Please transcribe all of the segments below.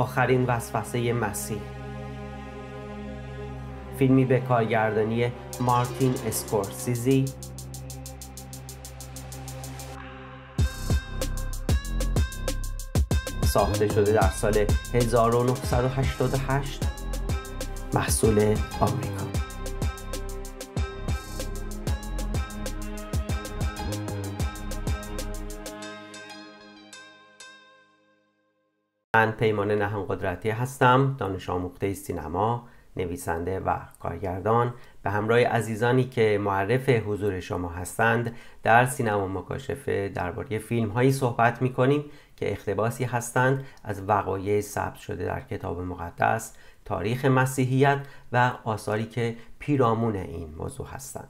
آخرین وسوسه مسیح فیلمی به کارگردانی مارتین اسکورسیزی ساخته شده در سال 1988 محصول آمریکا من پیمان نهان قدرتی هستم دانش آموخته سینما نویسنده و کارگردان به همراه عزیزانی که معرف حضور شما هستند در سینما مکاشفه درباره فیلم هایی صحبت می کنیم که اختباسی هستند از وقایع ثبت شده در کتاب مقدس تاریخ مسیحیت و آثاری که پیرامون این موضوع هستند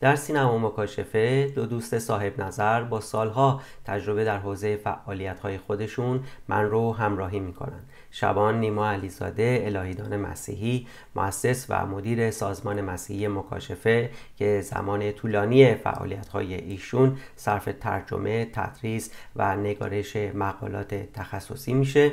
در سینما مکاشفه دو دوست صاحب نظر با سالها تجربه در حوزه های خودشون من رو همراهی میکنن شبان نیما علیزاده الهیدان مسیحی مؤسس و مدیر سازمان مسیحی مکاشفه که زمان طولانی های ایشون صرف ترجمه تدریس و نگارش مقالات تخصصی میشه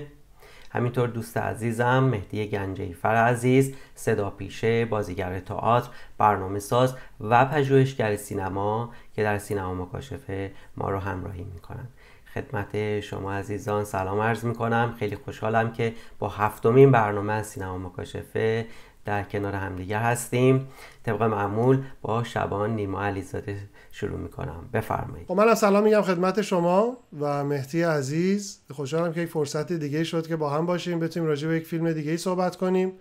همینطور دوست عزیزم مهدی گنجیفر عزیز صدا پیشه بازیگر تئاتر برنامه ساز و پژوهشگر سینما که در سینما مکاشفه ما رو همراهی میکنن خدمت شما عزیزان سلام عرض میکنم خیلی خوشحالم که با هفتمین برنامه از سینما مکاشفه در کنار همدیگر هستیم طبق معمول با شبان نیما علیزاده شروع میکنم بفرمایید خب سلام میگم خدمت شما و مهدی عزیز خوشحالم که یک فرصت دیگه شد که با هم باشیم بتونیم راجع به یک فیلم دیگه ای صحبت کنیم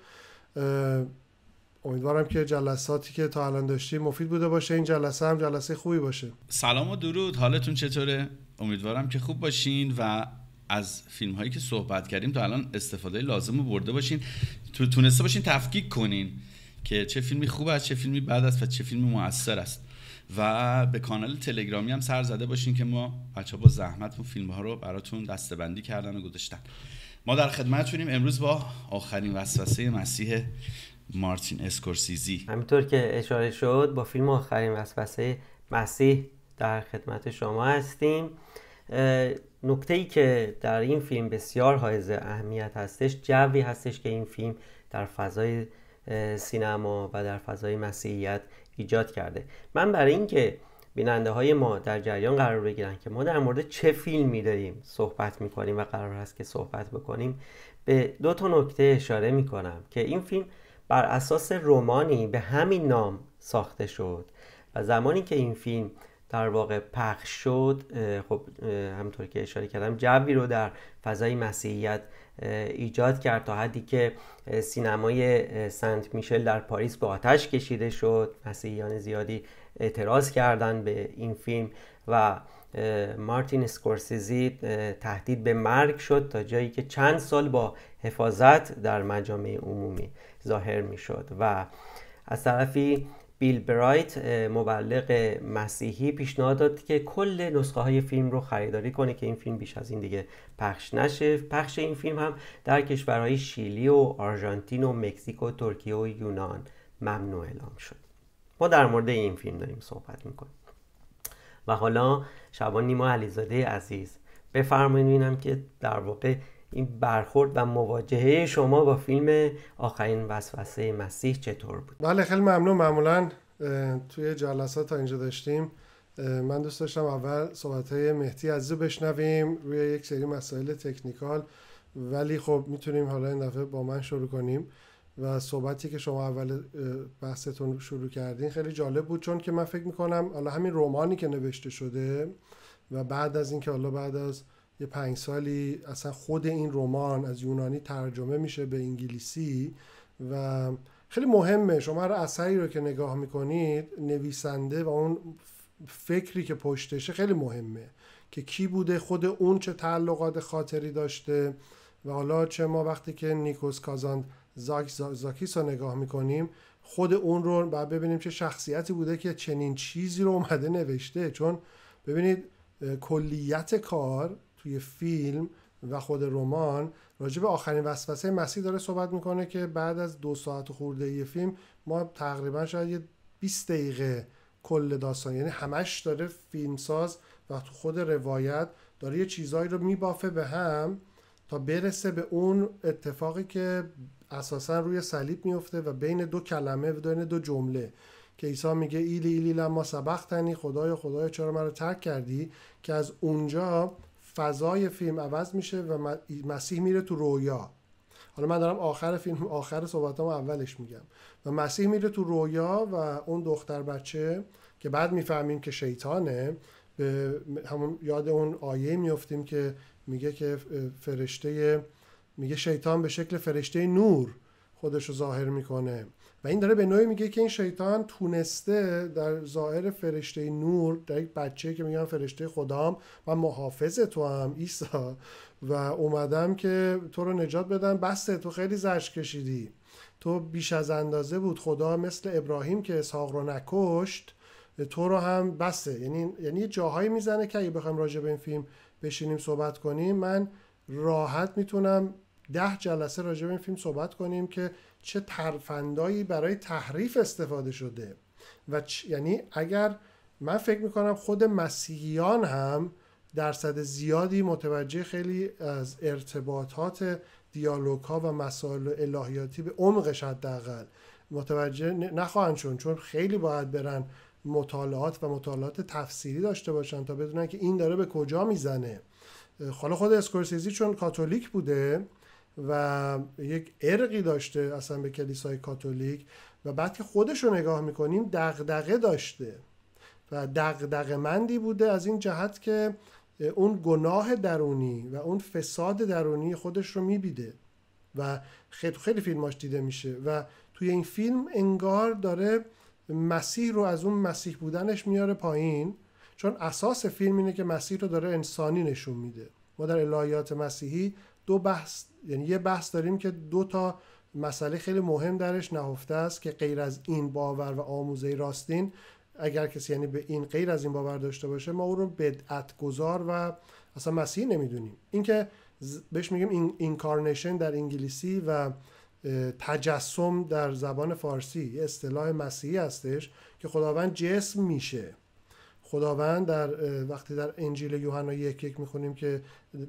امیدوارم که جلساتی که تا الان داشتیم مفید بوده باشه این جلسه هم جلسه خوبی باشه سلام و درود حالتون چطوره امیدوارم که خوب باشین و از فیلم هایی که صحبت کردیم تا الان استفاده لازم رو برده باشین تو تونسته باشین تفکیک کنین که چه فیلمی خوب است چه فیلمی بد است و چه فیلمی موثر است و به کانال تلگرامی هم سر زده باشین که ما بچه با زحمت اون فیلم ها رو براتون دستبندی کردن و گذاشتن ما در خدمتتونیم امروز با آخرین وسوسه مسیح مارتین اسکورسیزی همینطور که اشاره شد با فیلم آخرین وسوسه مسیح در خدمت شما هستیم نکته ای که در این فیلم بسیار حائز اهمیت هستش جوی هستش که این فیلم در فضای سینما و در فضای مسیحیت ایجاد کرده من برای اینکه بیننده های ما در جریان قرار بگیرن که ما در مورد چه فیلمی داریم صحبت میکنیم و قرار است که صحبت بکنیم به دو تا نکته اشاره میکنم که این فیلم بر اساس رومانی به همین نام ساخته شد و زمانی که این فیلم در واقع پخش شد خب همطور که اشاره کردم جوی رو در فضای مسیحیت ایجاد کرد تا حدی که سینمای سنت میشل در پاریس به آتش کشیده شد مسیحیان زیادی اعتراض کردند به این فیلم و مارتین اسکورسیزی تهدید به مرگ شد تا جایی که چند سال با حفاظت در مجامع عمومی ظاهر میشد و از طرفی بیل برایت مبلغ مسیحی پیشنهاد داد که کل نسخه های فیلم رو خریداری کنه که این فیلم بیش از این دیگه پخش نشه پخش این فیلم هم در کشورهای شیلی و آرژانتین و مکزیک و ترکیه و یونان ممنوع اعلام شد ما در مورد این فیلم داریم صحبت میکنیم و حالا شبان نیما علیزاده عزیز بفرمایید ببینم که در واقع این برخورد و مواجهه شما با فیلم آخرین وسوسه مسیح چطور بود بله خیلی ممنون معمولا توی جلسات تا اینجا داشتیم من دوست داشتم اول صحبت های مهدی عزیز بشنویم روی یک سری مسائل تکنیکال ولی خب میتونیم حالا این دفعه با من شروع کنیم و صحبتی که شما اول بحثتون شروع کردین خیلی جالب بود چون که من فکر میکنم حالا همین رومانی که نوشته شده و بعد از اینکه حالا بعد از یه پنج سالی اصلا خود این رمان از یونانی ترجمه میشه به انگلیسی و خیلی مهمه شما رو اثری رو که نگاه میکنید نویسنده و اون فکری که پشتشه خیلی مهمه که کی بوده خود اون چه تعلقات خاطری داشته و حالا چه ما وقتی که نیکوس کازان زاکیس رو نگاه میکنیم خود اون رو بعد ببینیم چه شخصیتی بوده که چنین چیزی رو اومده نوشته چون ببینید کلیت کار توی فیلم و خود رمان راجع به آخرین وسوسه مسیح داره صحبت میکنه که بعد از دو ساعت خورده یه فیلم ما تقریبا شاید یه 20 دقیقه کل داستان یعنی همش داره فیلمساز و تو خود روایت داره یه چیزهایی رو میبافه به هم تا برسه به اون اتفاقی که اساسا روی صلیب میفته و بین دو کلمه و بین دو جمله که عیسی میگه ایلی ایلی لما سبختنی خدای خدایا چرا مرا ترک کردی که از اونجا فضای فیلم عوض میشه و مسیح میره تو رویا حالا من دارم آخر فیلم آخر صحبتامو اولش میگم و مسیح میره تو رویا و اون دختر بچه که بعد میفهمیم که شیطانه به همون یاد اون آیه میفتیم که میگه که فرشته میگه شیطان به شکل فرشته نور خودش رو ظاهر میکنه و این داره به نوعی میگه که این شیطان تونسته در ظاهر فرشته نور در یک بچه که میگن فرشته خدام و محافظ تو هم ایسا و اومدم که تو رو نجات بدم بسته تو خیلی زرش کشیدی تو بیش از اندازه بود خدا مثل ابراهیم که اسحاق رو نکشت تو رو هم بسته یعنی یعنی جاهایی میزنه که اگه بخوایم راجع به این فیلم بشینیم صحبت کنیم من راحت میتونم ده جلسه راجب این فیلم صحبت کنیم که چه ترفندایی برای تحریف استفاده شده و یعنی اگر من فکر میکنم خود مسیحیان هم درصد زیادی متوجه خیلی از ارتباطات دیالوگ ها و مسائل الهیاتی به عمقش حداقل متوجه نخواهند شون چون خیلی باید برن مطالعات و مطالعات تفسیری داشته باشن تا بدونن که این داره به کجا میزنه حالا خود اسکورسیزی چون کاتولیک بوده و یک ارقی داشته اصلا به کلیسای کاتولیک و بعد که خودش رو نگاه میکنیم دغدغه داشته و دغدغه مندی بوده از این جهت که اون گناه درونی و اون فساد درونی خودش رو میبیده و خیلی خیلی فیلماش دیده میشه و توی این فیلم انگار داره مسیح رو از اون مسیح بودنش میاره پایین چون اساس فیلم اینه که مسیح رو داره انسانی نشون میده ما در الهیات مسیحی دو بحث یعنی یه بحث داریم که دو تا مسئله خیلی مهم درش نهفته است که غیر از این باور و آموزه راستین اگر کسی یعنی به این غیر از این باور داشته باشه ما او رو بدعت گذار و اصلا مسیحی نمیدونیم اینکه بهش میگیم این اینکارنیشن در انگلیسی و تجسم در زبان فارسی یه اصطلاح مسیحی هستش که خداوند جسم میشه خداوند در وقتی در انجیل یوحنا یک یک میخونیم که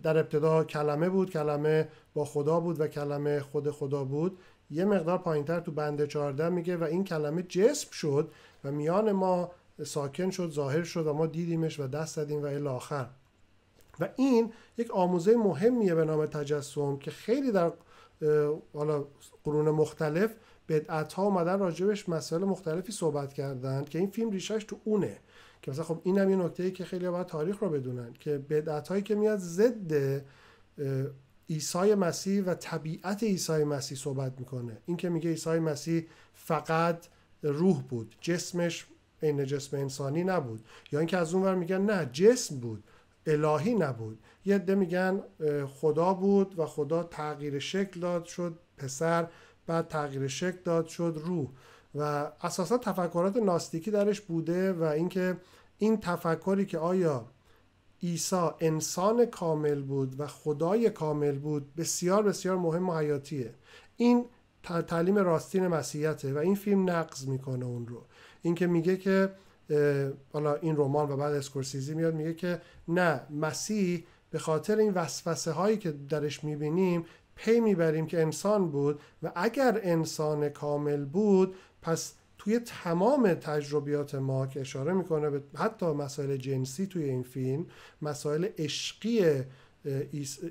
در ابتدا کلمه بود کلمه با خدا بود و کلمه خود خدا بود یه مقدار پایینتر تو بند 14 میگه و این کلمه جسم شد و میان ما ساکن شد ظاهر شد و ما دیدیمش و دست زدیم و الی آخر و این یک آموزه مهمیه به نام تجسم که خیلی در حالا قرون مختلف بدعت ها اومدن راجبش مسئله مختلفی صحبت کردن که این فیلم ریشش تو اونه که مثلا خب این هم یه نکته ای که خیلی باید تاریخ رو بدونن که بدعت هایی که میاد ضد عیسی مسیح و طبیعت عیسی مسیح صحبت میکنه این که میگه عیسی مسیح فقط روح بود جسمش عین جسم انسانی نبود یا اینکه از اونور میگن نه جسم بود الهی نبود یه ده میگن خدا بود و خدا تغییر شکل داد شد پسر بعد تغییر شکل داد شد روح و اساسا تفکرات ناستیکی درش بوده و اینکه این تفکری که آیا عیسی انسان کامل بود و خدای کامل بود بسیار بسیار مهم و حیاتیه این تعلیم راستین مسیحیته و این فیلم نقض میکنه اون رو اینکه میگه که حالا این رمان و بعد اسکورسیزی میاد میگه که نه مسیح به خاطر این وسوسه هایی که درش میبینیم پی میبریم که انسان بود و اگر انسان کامل بود پس توی تمام تجربیات ما که اشاره میکنه به حتی مسائل جنسی توی این فیلم مسائل عشقی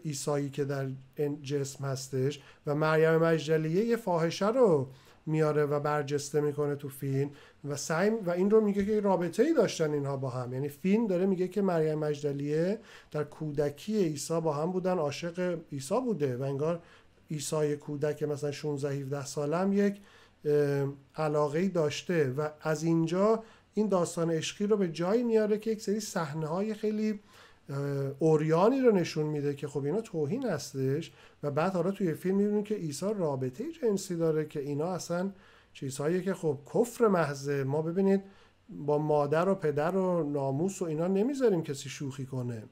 ایسایی که در جسم هستش و مریم مجدلیه یه فاحشه رو میاره و برجسته میکنه تو فیلم و سعی و این رو میگه که رابطه ای داشتن اینها با هم یعنی فیلم داره میگه که مریم مجدلیه در کودکی عیسی با هم بودن عاشق عیسی بوده و انگار ایسای کودک مثلا 16 17 سالم یک علاقه داشته و از اینجا این داستان عشقی رو به جایی میاره که یک سری صحنه های خیلی اوریانی رو نشون میده که خب اینا توهین هستش و بعد حالا توی فیلم میبینیم که عیسی رابطه جنسی داره که اینا اصلا چیزهایی که خب کفر محضه ما ببینید با مادر و پدر و ناموس و اینا نمیذاریم کسی شوخی کنه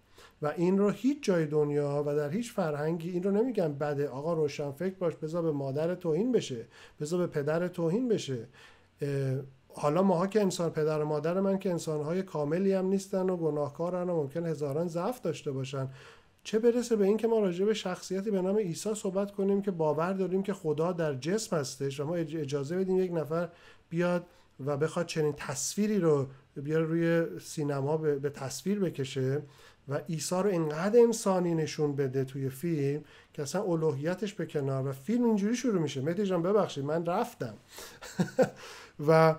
و این رو هیچ جای دنیا و در هیچ فرهنگی این رو نمیگن بده آقا روشن فکر باش بذار به مادر توهین بشه بذار به پدر توهین بشه حالا ماها که انسان پدر و مادر من که انسانهای کاملی هم نیستن و گناهکارن و ممکن هزاران ضعف داشته باشن چه برسه به اینکه ما راجع به شخصیتی به نام عیسی صحبت کنیم که باور داریم که خدا در جسم هستش و ما اجازه بدیم یک نفر بیاد و بخواد چنین تصویری رو بیاره روی سینما به تصویر بکشه و ایسا رو انقدر انسانی نشون بده توی فیلم که اصلا الوهیتش به کنار و فیلم اینجوری شروع میشه مهدی جان ببخشید من رفتم و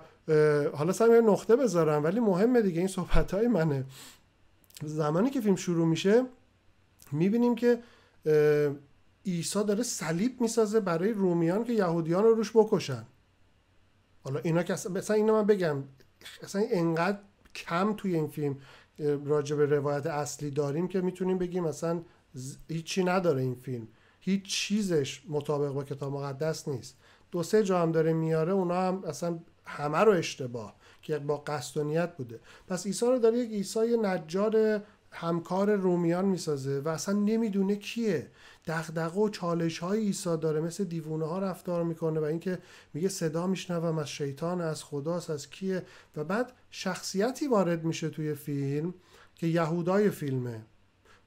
حالا سعی یه نقطه بذارم ولی مهمه دیگه این صحبت منه زمانی که فیلم شروع میشه میبینیم که ایسا داره صلیب میسازه برای رومیان که یهودیان رو روش بکشن حالا اینا که مثلا اینو من بگم اصلا انقدر کم توی این فیلم راجع به روایت اصلی داریم که میتونیم بگیم اصلا هیچی نداره این فیلم هیچ چیزش مطابق با کتاب مقدس نیست دو سه جا هم داره میاره اونا هم اصلا همه رو اشتباه که با قصد و نیت بوده پس عیسی رو داره یک عیسی نجار همکار رومیان میسازه و اصلا نمیدونه کیه دغدغه و چالش های عیسی داره مثل دیوونه ها رفتار میکنه و اینکه میگه صدا میشنوم از شیطان از خداست از کیه و بعد شخصیتی وارد میشه توی فیلم که یهودای فیلمه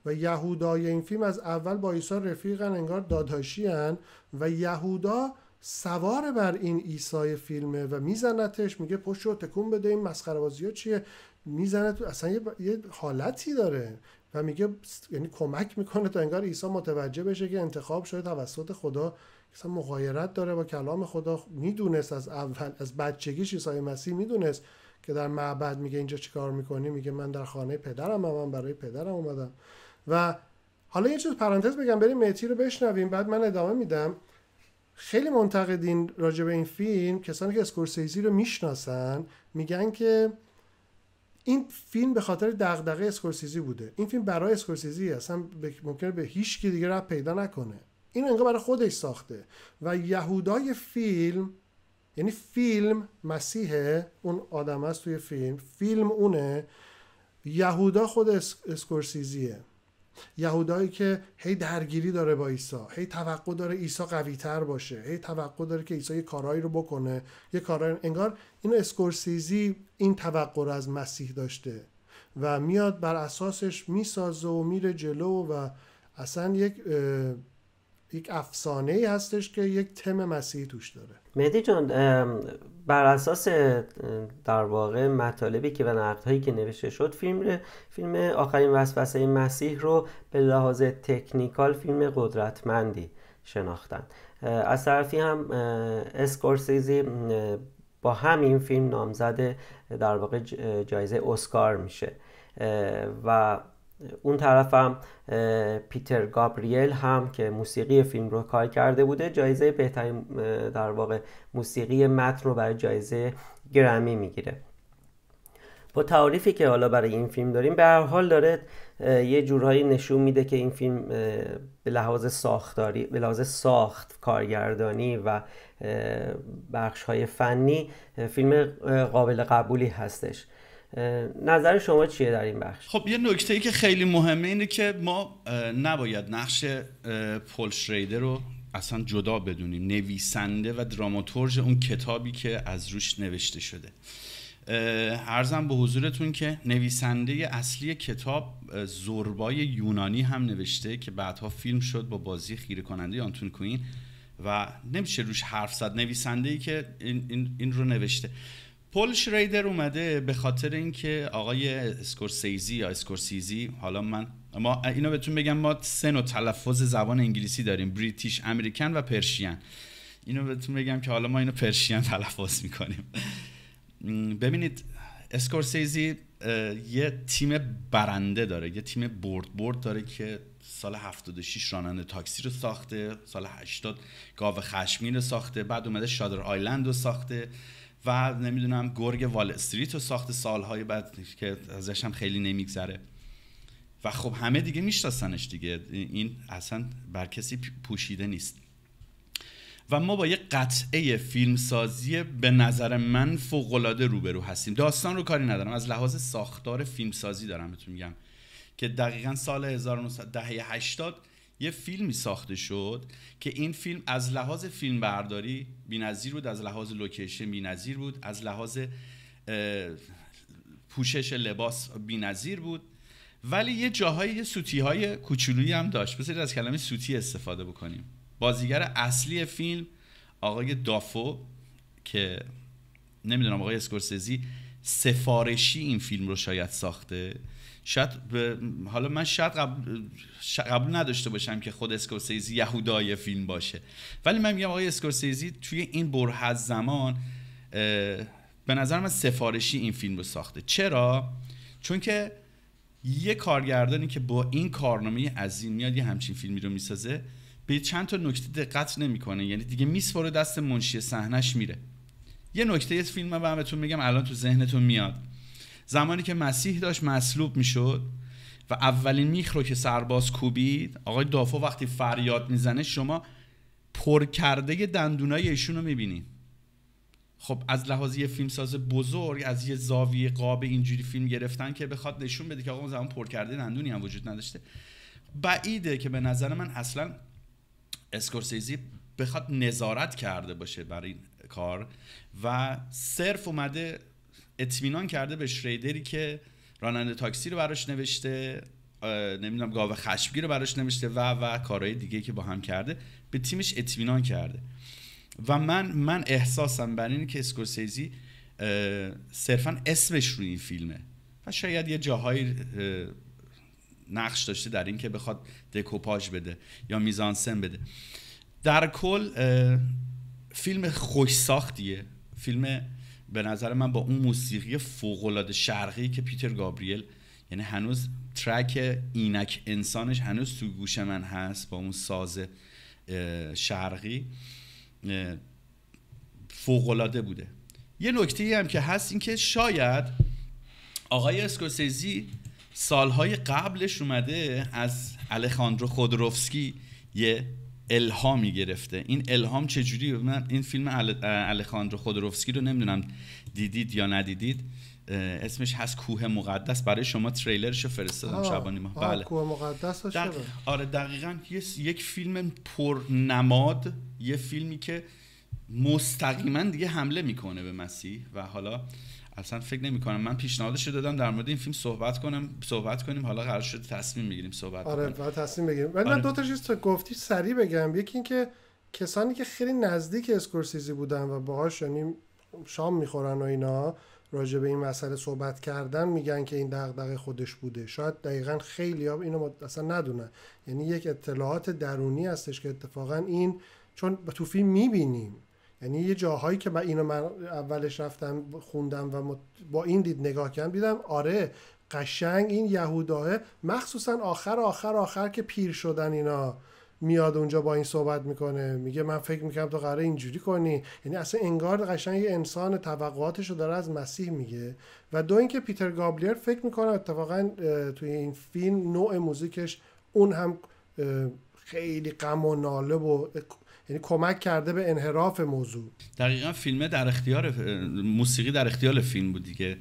و یهودای این فیلم از اول با عیسی رفیقن انگار داداشیان و یهودا سوار بر این ایسای فیلمه و میزنتش میگه پشت رو تکون بده این مسخره ها چیه میزنه تو اصلا یه, حالتی داره و میگه یعنی کمک میکنه تا انگار عیسی متوجه بشه که انتخاب شده توسط خدا مثلا مغایرت داره با کلام خدا میدونست از اول از بچگیش عیسی مسیح میدونست که در معبد میگه اینجا چیکار میکنی میگه من در خانه پدرم هم من برای پدرم اومدم و حالا یه چیز پرانتز بگم بریم متی رو بشنویم بعد من ادامه میدم خیلی منتقدین راجع به این فیلم کسانی که اسکورسیزی رو میشناسن میگن که این فیلم به خاطر دغدغه اسکورسیزی بوده این فیلم برای اسکورسیزی اصلا ممکن به هیچ کی دیگه پیدا نکنه این انگار برای خودش ساخته و یهودای فیلم یعنی فیلم مسیحه اون آدم است توی فیلم فیلم اونه یهودا خود اسکورسیزیه یهودایی که هی درگیری داره با عیسی هی توقع داره عیسی قوی تر باشه هی توقع داره که عیسی یه کارهایی رو بکنه یه کارهایی انگار این اسکورسیزی این توقع رو از مسیح داشته و میاد بر اساسش میسازه و میره جلو و اصلا یک یک افسانه ای هستش که یک تم مسیحی توش داره مهدی جان بر اساس در واقع مطالبی که و نقدهایی که نوشته شد فیلم فیلم آخرین وسوسه مسیح رو به لحاظ تکنیکال فیلم قدرتمندی شناختن از طرفی هم اسکورسیزی با همین فیلم نامزد در واقع جایزه اسکار میشه و اون طرفم پیتر گابریل هم که موسیقی فیلم رو کار کرده بوده جایزه بهترین در واقع موسیقی متن رو برای جایزه گرمی میگیره با تعریفی که حالا برای این فیلم داریم به هر حال داره یه جورهایی نشون میده که این فیلم به لحاظ ساختاری به لحاظ ساخت کارگردانی و بخش های فنی فیلم قابل قبولی هستش نظر شما چیه در این بخش خب یه نکته ای که خیلی مهمه اینه که ما نباید نقش پول شریده رو اصلا جدا بدونیم نویسنده و دراماتورج اون کتابی که از روش نوشته شده ارزم به حضورتون که نویسنده اصلی کتاب زربای یونانی هم نوشته که بعدها فیلم شد با بازی خیره کننده آنتون کوین و نمیشه روش حرف زد نویسنده ای که این رو نوشته پول شریدر اومده به خاطر اینکه آقای اسکورسیزی یا اسکورسیزی حالا من ما اینو بهتون بگم ما سه نوع تلفظ زبان انگلیسی داریم بریتیش امریکن و پرشین اینو بهتون بگم که حالا ما اینو پرشین تلفظ میکنیم ببینید اسکورسیزی یه تیم برنده داره یه تیم برد برد داره که سال 76 راننده تاکسی رو ساخته سال 80 گاو خشمین رو ساخته بعد اومده شادر آیلند رو ساخته و نمیدونم گرگ وال استریت رو ساخت سالهای بعد که ازش هم خیلی نمیگذره و خب همه دیگه میشناسنش دیگه این اصلا بر کسی پوشیده نیست و ما با یه قطعه فیلمسازی به نظر من فوقالعاده روبرو هستیم داستان رو کاری ندارم از لحاظ ساختار فیلمسازی دارم بهتون میگم که دقیقا سال 1900 یه فیلمی ساخته شد که این فیلم از لحاظ فیلم برداری نظیر بود از لحاظ لوکیشن نظیر بود از لحاظ پوشش لباس نظیر بود ولی یه جاهایی یه سوتی های کوچولویی هم داشت بذارید از کلمه سوتی استفاده بکنیم بازیگر اصلی فیلم آقای دافو که نمیدونم آقای اسکورسزی سفارشی این فیلم رو شاید ساخته شاید حالا من شاید قبل... قبول نداشته باشم که خود اسکورسیزی یهودای فیلم باشه ولی من میگم آقای اسکورسیزی توی این بره از زمان به نظر من سفارشی این فیلم رو ساخته چرا چون که یه کارگردانی که با این کارنامه عظیم میاد یه همچین فیلمی رو میسازه به چند تا نکته دقت نمیکنه یعنی دیگه میسپره دست منشی صحنش میره یه نکته یه فیلم من بهتون میگم الان تو ذهنتون میاد زمانی که مسیح داشت مصلوب میشد و اولین میخ رو که سرباز کوبید آقای دافو وقتی فریاد میزنه شما پر کرده دندونای ایشون رو میبینید خب از لحاظ یه فیلمساز بزرگ از یه زاویه قاب اینجوری فیلم گرفتن که بخواد نشون بده که آقا اون زمان پر کرده دندونی هم وجود نداشته بعیده که به نظر من اصلا اسکورسیزی بخواد نظارت کرده باشه بر این کار و صرف اومده اطمینان کرده به شریدری که راننده تاکسی رو براش نوشته نمیدونم گاوه خشمگیر رو براش نوشته و و کارهای دیگه که با هم کرده به تیمش اطمینان کرده و من من احساسم بر اینه که اسکورسیزی صرفا اسمش روی این فیلمه و شاید یه جاهایی نقش داشته در اینکه که بخواد دکوپاژ بده یا میزانسن بده در کل فیلم خوش ساختیه فیلم به نظر من با اون موسیقی فوقالعاده شرقی که پیتر گابریل یعنی هنوز ترک اینک انسانش هنوز تو گوش من هست با اون ساز شرقی فوقالعاده بوده یه نکته هم که هست این که شاید آقای اسکوسیزی سالهای قبلش اومده از الخاندرو خودروفسکی یه الهامی گرفته این الهام چجوری من این فیلم الخاندرو خودروفسکی رو نمیدونم دیدید یا ندیدید اسمش هست کوه مقدس برای شما تریلرش رو فرستادم شبانی ما بله کوه مقدس دق... آره دقیقا یک فیلم پرنماد یه فیلمی که مستقیما دیگه حمله میکنه به مسیح و حالا اصلا فکر نمی کنم من پیشنهادش رو دادم در مورد این فیلم صحبت کنم صحبت کنیم حالا قرار شد تصمیم میگیریم صحبت آره باید تصمیم بگیریم ولی من آره. دو تا چیز گفتی سریع بگم یکی اینکه کسانی که خیلی نزدیک اسکورسیزی بودن و باهاش یعنی شام میخورن و اینا راجع به این مسئله صحبت کردن میگن که این دغدغه خودش بوده شاید دقیقا خیلی ها اینو اصلا ندونه یعنی یک اطلاعات درونی هستش که اتفاقا این چون تو فیلم میبینیم یعنی یه جاهایی که من اینو من اولش رفتم خوندم و با این دید نگاه کردم دیدم آره قشنگ این یهوداه مخصوصا آخر آخر آخر که پیر شدن اینا میاد اونجا با این صحبت میکنه میگه من فکر میکنم تو قراره اینجوری کنی یعنی اصلا انگار قشنگ یه انسان توقعاتش رو داره از مسیح میگه و دو اینکه پیتر گابلیر فکر میکنه اتفاقا توی این فیلم نوع موزیکش اون هم خیلی غم و ناله و یعنی کمک کرده به انحراف موضوع دقیقا فیلم در اختیار موسیقی در اختیار فیلم بود دیگه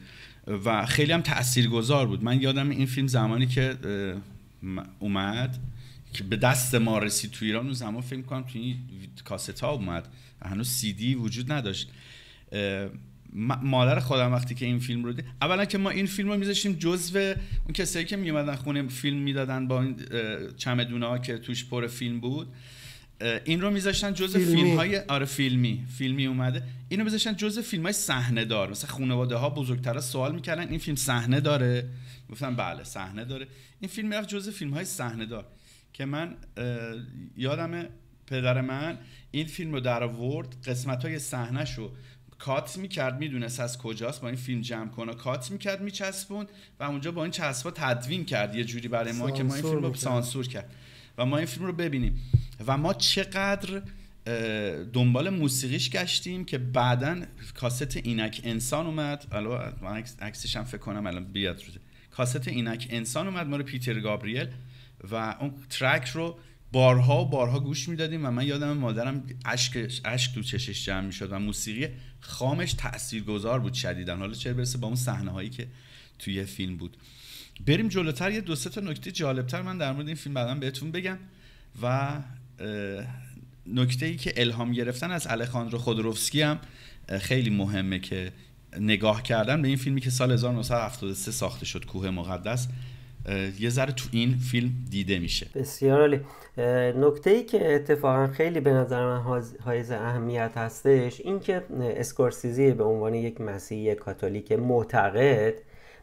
و خیلی هم تاثیرگذار بود من یادم این فیلم زمانی که اومد که به دست ما رسید تو ایران اون زمان فیلم کنم تو این کاست ها اومد هنوز سی دی وجود نداشت مادر خودم وقتی که این فیلم رو دید اولا که ما این فیلم رو میذاشتیم جزو اون کسایی که میومدن خونه فیلم میدادن با این ها که توش پر فیلم بود این رو میذاشتن جز فیلم های آره فیلمی فیلمی اومده اینو میذاشتن جز فیلم های صحنه دار مثلا خانواده ها سوال میکردن این فیلم صحنه داره گفتن بله صحنه داره این فیلم رفت جز فیلم های صحنه دار که من یادم پدر من این فیلم رو در آورد قسمت های صحنه رو کات میکرد میدونست از کجاست با این فیلم جمع کنه کات میکرد میچسبون و اونجا با این چسبا تدوین کرد یه جوری برای ما که ما این رو سانسور کرد و ما این فیلم رو ببینیم و ما چقدر دنبال موسیقیش گشتیم که بعدا کاست اینک انسان اومد الو عکسش هم فکر کنم الان بیاد روزه کاست اینک انسان اومد رو پیتر گابریل و اون ترک رو بارها و بارها گوش میدادیم و من یادم مادرم اشک اشک تو چشش جمع میشد و موسیقی خامش تاثیرگذار بود شدیدن حالا چه برسه با اون صحنه هایی که توی فیلم بود بریم جلوتر یه دو سه تا نکته جالبتر من در مورد این فیلم بعدا بهتون بگم و نکته ای که الهام گرفتن از الخاندرو خودروفسکی هم خیلی مهمه که نگاه کردن به این فیلمی که سال 1973 ساخته شد کوه مقدس یه ذره تو این فیلم دیده میشه بسیار عالی نکته ای که اتفاقا خیلی به نظر من حائز اهمیت هستش این که اسکورسیزی به عنوان یک مسیحی کاتولیک معتقد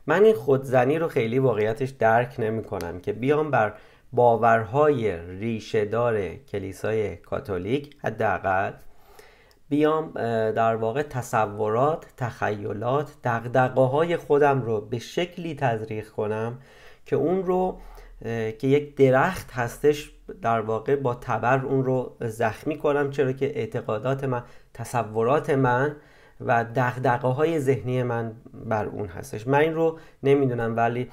من این خودزنی رو خیلی واقعیتش درک نمی کنم که بیام بر باورهای ریشهدار کلیسای کاتولیک حداقل بیام در واقع تصورات، تخیلات، دقدقه های خودم رو به شکلی تزریق کنم که اون رو که یک درخت هستش در واقع با تبر اون رو زخمی کنم چرا که اعتقادات من تصورات من و دقدقه های ذهنی من بر اون هستش من این رو نمیدونم ولی این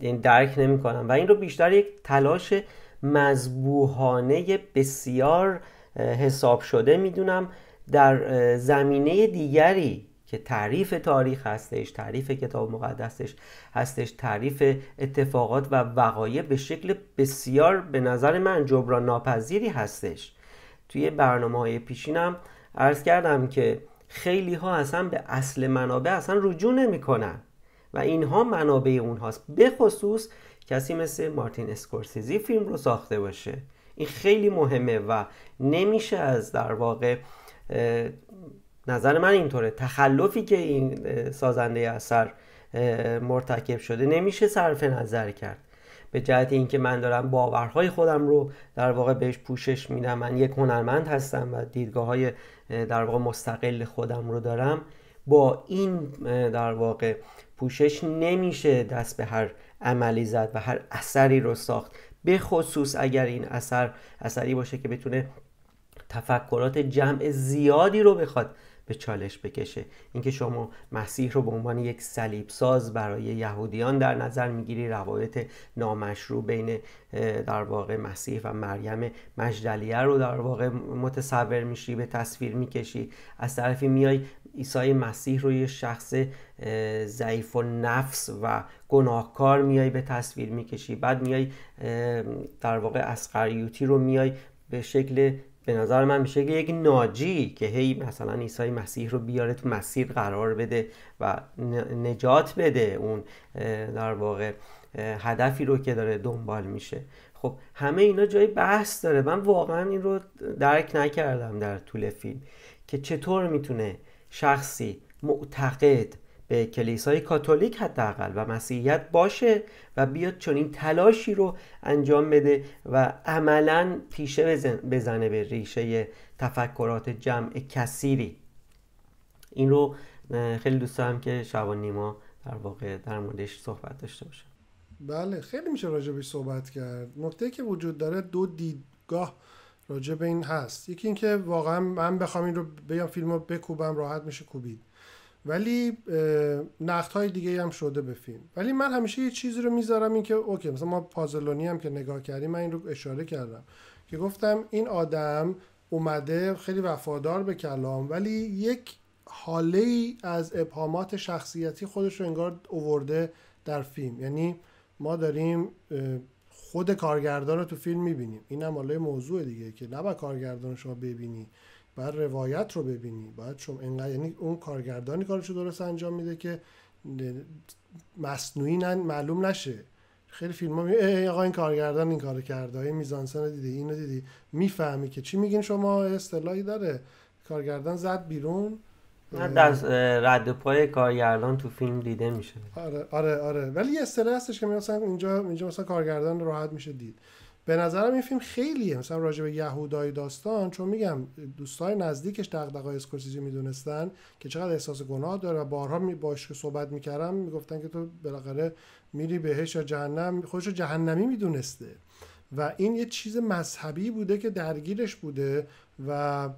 یعنی درک نمی کنم و این رو بیشتر یک تلاش مذبوحانه بسیار حساب شده میدونم در زمینه دیگری که تعریف تاریخ هستش تعریف کتاب مقدسش هستش تعریف اتفاقات و وقایع به شکل بسیار به نظر من جبران ناپذیری هستش توی برنامه های پیشینم عرض کردم که خیلی ها اصلا به اصل منابع اصلا رجوع نمیکنن و اینها منابع اونهاست به خصوص کسی مثل مارتین اسکورسیزی فیلم رو ساخته باشه این خیلی مهمه و نمیشه از در واقع نظر من اینطوره تخلفی که این سازنده اثر مرتکب شده نمیشه صرف نظر کرد به جهت اینکه من دارم باورهای خودم رو در واقع بهش پوشش میدم من یک هنرمند هستم و دیدگاه های در واقع مستقل خودم رو دارم با این در واقع پوشش نمیشه دست به هر عملی زد و هر اثری رو ساخت به خصوص اگر این اثر اثری باشه که بتونه تفکرات جمع زیادی رو بخواد به چالش بکشه اینکه شما مسیح رو به عنوان یک صلیب ساز برای یهودیان در نظر میگیری روایت نامشروع بین در واقع مسیح و مریم مجدلیه رو در واقع متصور میشی به تصویر میکشی از طرفی میای عیسی مسیح رو یه شخص ضعیف و نفس و گناهکار میای به تصویر میکشی بعد میای در واقع اسقریوتی رو میای به شکل به نظر من میشه که یک ناجی که هی مثلا عیسی مسیح رو بیاره تو مسیر قرار بده و نجات بده اون در واقع هدفی رو که داره دنبال میشه خب همه اینا جای بحث داره من واقعا این رو درک نکردم در طول فیلم که چطور میتونه شخصی معتقد به کلیسای کاتولیک حداقل و مسیحیت باشه و بیاد چنین تلاشی رو انجام بده و عملا تیشه بزنه به ریشه تفکرات جمع کثیری این رو خیلی دوست دارم که شبان نیما در واقع در موردش صحبت داشته باشه بله خیلی میشه راجبش صحبت کرد نکته که وجود داره دو دیدگاه راجب این هست یکی اینکه واقعا من بخوام این رو بیام فیلم رو بکوبم راحت میشه کوبید ولی نقد های دیگه هم شده به فیلم ولی من همیشه یه چیزی رو میذارم این که اوکی مثلا ما پازلونی هم که نگاه کردیم من این رو اشاره کردم که گفتم این آدم اومده خیلی وفادار به کلام ولی یک حاله ای از ابهامات شخصیتی خودش رو انگار اوورده در فیلم یعنی ما داریم خود کارگردان رو تو فیلم میبینیم این هم حاله موضوع دیگه که نه با کارگردان شما ببینی باید روایت رو ببینی باید انقدر یعنی اون کارگردانی کارش درست انجام میده که مصنوعی معلوم نشه خیلی فیلم ها آقا این کارگردان این کارو کرده این میزانسن دیدی اینو دیدی میفهمی که چی میگین شما اصطلاحی داره کارگردان زد بیرون از رد پای کارگردان تو فیلم دیده میشه آره آره آره ولی یه اصطلاح هستش که مثلا اینجا اینجا مثلا کارگردان راحت میشه دید به نظرم این فیلم خیلیه مثلا راجع به یهودای داستان چون میگم دوستای نزدیکش دغدغه اسکورسیزی میدونستن که چقدر احساس گناه داره و بارها می باش که صحبت میکردم میگفتن که تو بالاخره میری بهش یا جهنم خودشو جهنمی میدونسته و این یه چیز مذهبی بوده که درگیرش بوده و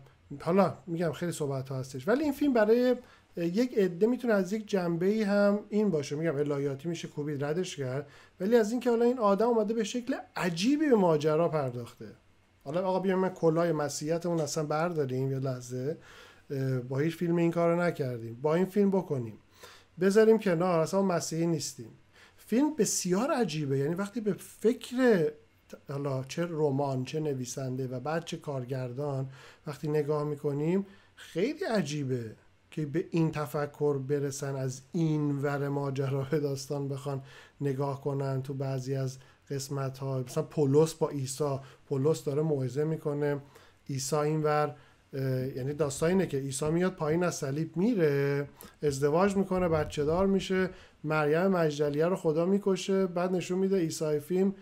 حالا میگم خیلی صحبت ها هستش ولی این فیلم برای یک عده میتونه از یک جنبه ای هم این باشه میگم لایاتی میشه کوبید ردش کرد ولی از اینکه حالا این آدم اومده به شکل عجیبی به ماجرا پرداخته حالا آقا بیا من کلای مسیحیتمون اصلا برداریم یا لحظه با هیچ فیلم این کارو نکردیم با این فیلم بکنیم بذاریم کنار اصلا مسیحی نیستیم فیلم بسیار عجیبه یعنی وقتی به فکر حالا چه رمان چه نویسنده و بعد چه کارگردان وقتی نگاه میکنیم خیلی عجیبه که به این تفکر برسن از این ور ماجرای داستان بخوان نگاه کنن تو بعضی از قسمت ها مثلا پولس با عیسی پولس داره موعظه میکنه عیسی ور یعنی داستان اینه که عیسی میاد پایین از صلیب میره ازدواج میکنه بچه دار میشه مریم مجدلیه رو خدا میکشه بعد نشون میده عیسی فیلم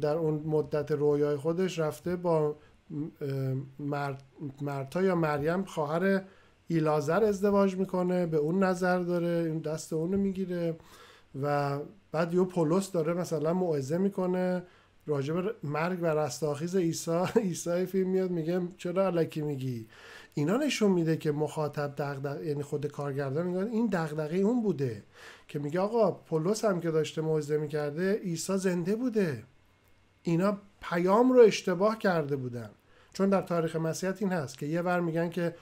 در اون مدت رویای خودش رفته با مرتا یا مریم خواهر ایلازر ازدواج میکنه به اون نظر داره این دست اونو میگیره و بعد یه پولس داره مثلا موعظه میکنه راجب مرگ و رستاخیز ایسا ایسای فیلم میاد میگه چرا علکی میگی اینا نشون میده که مخاطب دغدغه یعنی خود کارگردان میگه این دغدغه اون بوده که میگه آقا پولس هم که داشته موعظه میکرده ایسا زنده بوده اینا پیام رو اشتباه کرده بودن چون در تاریخ مسیحیت این هست که یه بر میگن که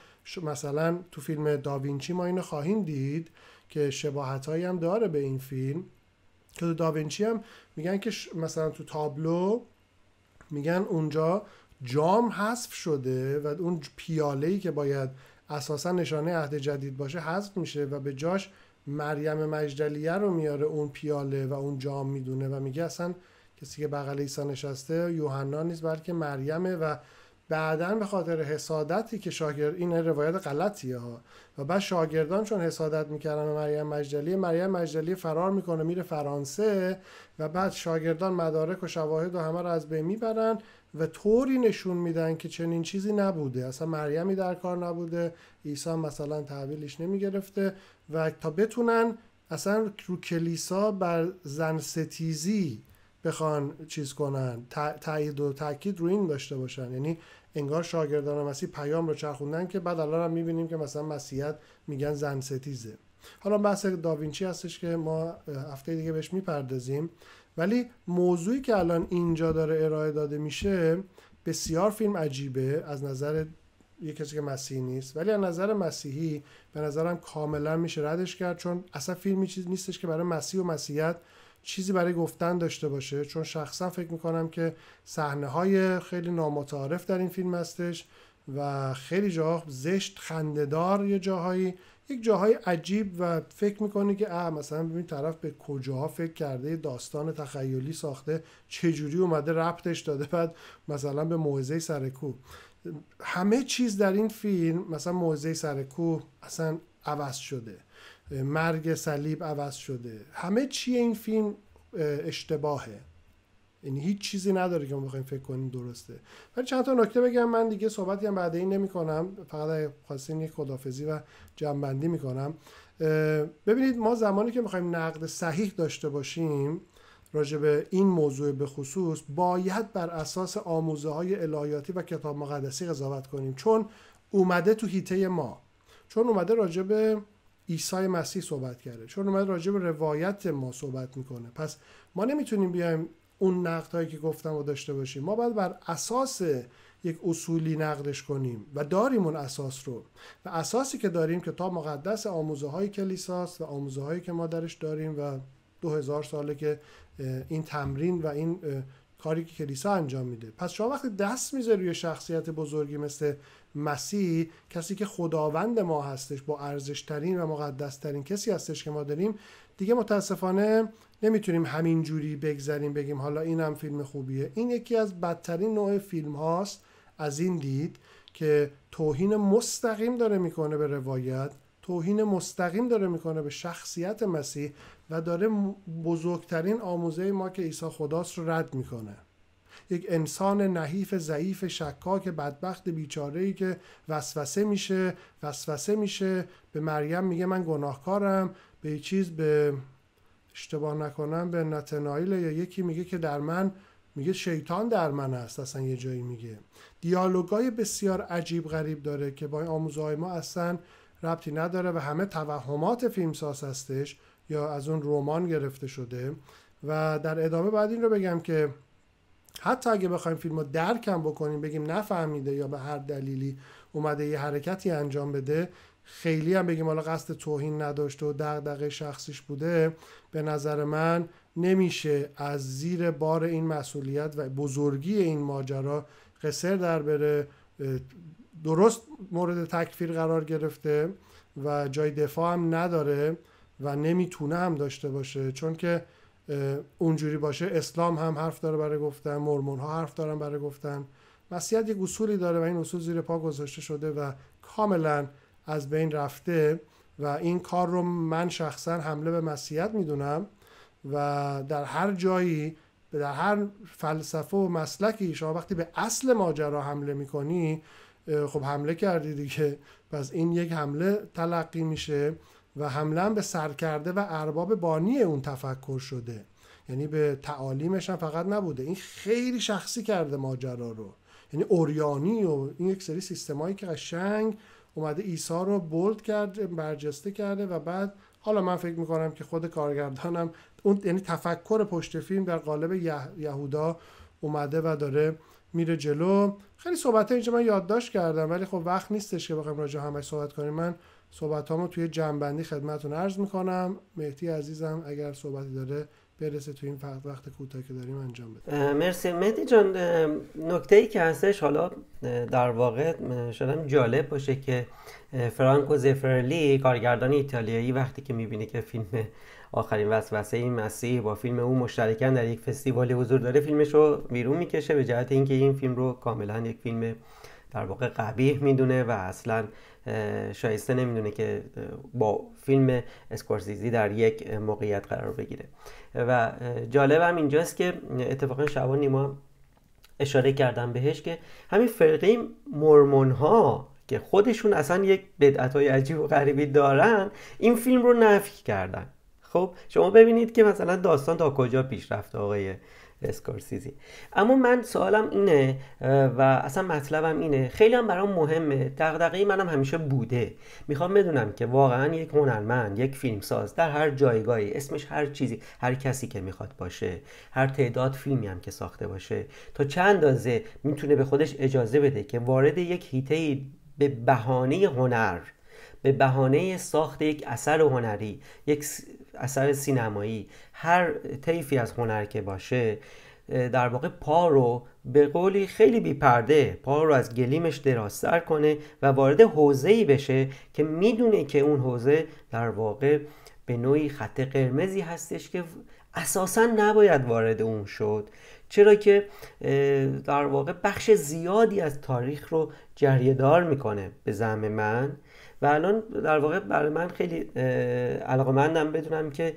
مثلا تو فیلم داوینچی ما اینو خواهیم دید که شباهت هایی هم داره به این فیلم که تو داوینچی هم میگن که مثلا تو تابلو میگن اونجا جام حذف شده و اون پیاله ای که باید اساسا نشانه عهد جدید باشه حذف میشه و به جاش مریم مجدلیه رو میاره اون پیاله و اون جام میدونه و میگه اصلا کسی که بغل عیسی نشسته یوحنا نیست بلکه مریمه و بعدا به خاطر حسادتی که شاگرد این روایت غلطیه ها و بعد شاگردان چون حسادت میکردن به مریم مجدلی مریم مجدلی فرار میکنه میره فرانسه و بعد شاگردان مدارک و شواهد و همه رو از بین میبرن و طوری نشون میدن که چنین چیزی نبوده اصلا مریمی در کار نبوده عیسی مثلا تحویلش نمیگرفته و تا بتونن اصلا رو کلیسا بر زن بخوان چیز کنن تایید و تاکید رو این داشته باشن یعنی انگار شاگردان مسیح پیام رو چرخوندن که بعد الان هم میبینیم که مثلا مسیحیت میگن زن ستیزه حالا بحث داوینچی هستش که ما هفته دیگه بهش میپردازیم ولی موضوعی که الان اینجا داره ارائه داده میشه بسیار فیلم عجیبه از نظر یه کسی که مسیحی نیست ولی از نظر مسیحی به نظرم کاملا میشه ردش کرد چون اصلا فیلمی چیز نیستش که برای مسیح و مسیحیت چیزی برای گفتن داشته باشه چون شخصا فکر میکنم که صحنه های خیلی نامتعارف در این فیلم هستش و خیلی جاها زشت خندهدار یه جاهایی یک جاهای عجیب و فکر میکنی که اه مثلا ببین طرف به کجاها فکر کرده داستان تخیلی ساخته چجوری اومده ربطش داده بعد مثلا به موزه سرکو همه چیز در این فیلم مثلا موزه سرکو اصلا عوض شده مرگ صلیب عوض شده همه چی این فیلم اشتباهه این یعنی هیچ چیزی نداره که ما بخوایم فکر کنیم درسته ولی چند تا نکته بگم من دیگه صحبتی هم بعد این نمی کنم فقط خواستین یک خدافزی و جنبندی می کنم ببینید ما زمانی که میخوایم نقد صحیح داشته باشیم راجع به این موضوع به خصوص باید بر اساس آموزه های الهیاتی و کتاب مقدسی قضاوت کنیم چون اومده تو هیته ما چون اومده راجع به عیسی مسیح صحبت کرده چون اومد راجع به روایت ما صحبت میکنه پس ما نمیتونیم بیایم اون نقد هایی که گفتم رو داشته باشیم ما باید بر اساس یک اصولی نقدش کنیم و داریم اون اساس رو و اساسی که داریم کتاب مقدس آموزه های کلیساست و آموزه هایی که ما درش داریم و دو هزار ساله که این تمرین و این کاری که کلیسا انجام میده پس شما وقتی دست میذاری روی شخصیت بزرگی مثل مسیح کسی که خداوند ما هستش با ارزشترین و مقدسترین کسی هستش که ما داریم دیگه متاسفانه نمیتونیم همین جوری بگذریم بگیم حالا این هم فیلم خوبیه این یکی از بدترین نوع فیلم هاست از این دید که توهین مستقیم داره میکنه به روایت توهین مستقیم داره میکنه به شخصیت مسیح و داره بزرگترین آموزه ما که عیسی خداست رو رد میکنه یک انسان نحیف ضعیف شکاک بدبخت بیچاره ای که وسوسه میشه وسوسه میشه به مریم میگه من گناهکارم به چیز به اشتباه نکنم به نتنایل یا یکی میگه که در من میگه شیطان در من است اصلا یه جایی میگه دیالوگای بسیار عجیب غریب داره که با این آموزهای ما اصلا ربطی نداره و همه توهمات فیلمساز هستش یا از اون رمان گرفته شده و در ادامه بعد این رو بگم که حتی اگه بخوایم فیلم رو درکم بکنیم بگیم نفهمیده یا به هر دلیلی اومده یه حرکتی انجام بده خیلی هم بگیم حالا قصد توهین نداشته و دغدغه شخصیش بوده به نظر من نمیشه از زیر بار این مسئولیت و بزرگی این ماجرا قصر در بره درست مورد تکفیر قرار گرفته و جای دفاع هم نداره و نمیتونه هم داشته باشه چون که اونجوری باشه اسلام هم حرف داره برای گفتن مرمون ها حرف دارن برای گفتن مسیحیت یک اصولی داره و این اصول زیر پا گذاشته شده و کاملا از بین رفته و این کار رو من شخصا حمله به مسیحیت میدونم و در هر جایی در هر فلسفه و مسلکی شما وقتی به اصل ماجرا حمله میکنی خب حمله کردی دیگه پس این یک حمله تلقی میشه و حمله به سرکرده و ارباب بانی اون تفکر شده یعنی به تعالیمش هم فقط نبوده این خیلی شخصی کرده ماجرا رو یعنی اوریانی و این یک سری سیستمایی که قشنگ اومده ایسا رو بولد کرد برجسته کرده و بعد حالا من فکر میکنم که خود کارگردانم اون یعنی تفکر پشت فیلم در قالب یهودا اومده و داره میره جلو خیلی صحبت اینجا من یادداشت کردم ولی خب وقت نیستش که بخوام راجع همش صحبت کنیم من صحبت رو توی جنبندی خدمتون عرض میکنم مهدی عزیزم اگر صحبتی داره برسه توی این وقت کوتاه که داریم انجام بده مرسی مهدی جان نکته ای که هستش حالا در واقع شدم جالب باشه که فرانکو زفرلی کارگردان ایتالیایی وقتی که میبینه که فیلم آخرین وسوسه این مسیح با فیلم او مشترکن در یک فستیوال حضور داره فیلمش رو بیرون میکشه به جهت اینکه این فیلم رو کاملا یک فیلم در واقع قبیح میدونه و اصلا شایسته نمیدونه که با فیلم اسکورسیزی در یک موقعیت قرار بگیره و جالب هم اینجاست که اتفاقا شبان نیما اشاره کردم بهش که همین فرقی مرمون ها که خودشون اصلا یک بدعت های عجیب و غریبی دارن این فیلم رو نفی کردن خب شما ببینید که مثلا داستان تا کجا پیش رفته آقای اسکورسیزی اما من سوالم اینه و اصلا مطلبم اینه خیلی هم برام مهمه دغدغه منم همیشه بوده میخوام بدونم که واقعا یک هنرمند یک فیلمساز در هر جایگاهی اسمش هر چیزی هر کسی که میخواد باشه هر تعداد فیلمی هم که ساخته باشه تا چند اندازه میتونه به خودش اجازه بده که وارد یک هیته به بهانه هنر به بهانه ساخت یک اثر هنری یک اثر سینمایی هر طیفی از هنر که باشه در واقع پا رو به قولی خیلی بیپرده پا رو از گلیمش دراستر کنه و وارد ای بشه که میدونه که اون حوزه در واقع به نوعی خط قرمزی هستش که اساسا نباید وارد اون شد چرا که در واقع بخش زیادی از تاریخ رو دار میکنه به زم من و الان در واقع برای من خیلی علاقمندم بدونم که